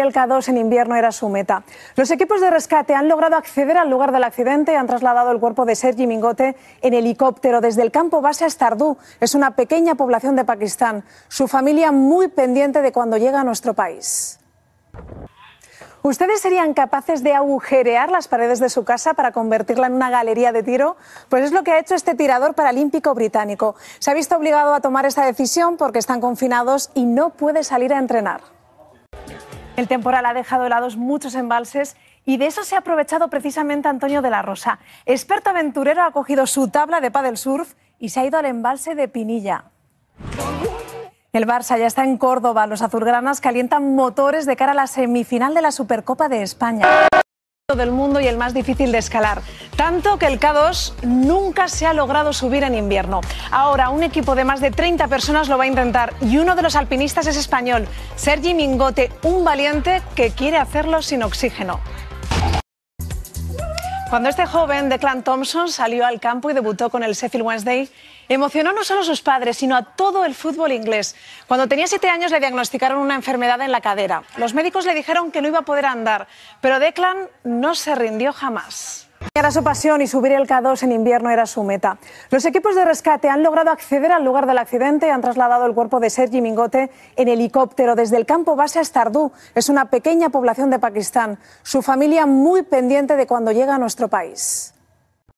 El K2 en invierno era su meta. Los equipos de rescate han logrado acceder al lugar del accidente y han trasladado el cuerpo de Sergi Mingote en helicóptero desde el campo base hasta Ardu. Es una pequeña población de Pakistán. Su familia muy pendiente de cuando llega a nuestro país. ¿Ustedes serían capaces de agujerear las paredes de su casa para convertirla en una galería de tiro? Pues es lo que ha hecho este tirador paralímpico británico. Se ha visto obligado a tomar esta decisión porque están confinados y no puede salir a entrenar. El temporal ha dejado helados muchos embalses y de eso se ha aprovechado precisamente Antonio de la Rosa. Experto aventurero ha cogido su tabla de paddle surf y se ha ido al embalse de Pinilla. El Barça ya está en Córdoba. Los azulgranas calientan motores de cara a la semifinal de la Supercopa de España del mundo y el más difícil de escalar. Tanto que el K2 nunca se ha logrado subir en invierno. Ahora un equipo de más de 30 personas lo va a intentar y uno de los alpinistas es español, Sergi Mingote, un valiente que quiere hacerlo sin oxígeno. Cuando este joven de Thompson salió al campo y debutó con el Sheffield Wednesday, emocionó no solo a sus padres, sino a todo el fútbol inglés. Cuando tenía siete años le diagnosticaron una enfermedad en la cadera. Los médicos le dijeron que no iba a poder andar, pero Declan no se rindió jamás. Era su pasión y subir el K2 en invierno era su meta. Los equipos de rescate han logrado acceder al lugar del accidente y han trasladado el cuerpo de Sergi Mingote en helicóptero desde el campo base a Stardú. Es una pequeña población de Pakistán. Su familia muy pendiente de cuando llega a nuestro país.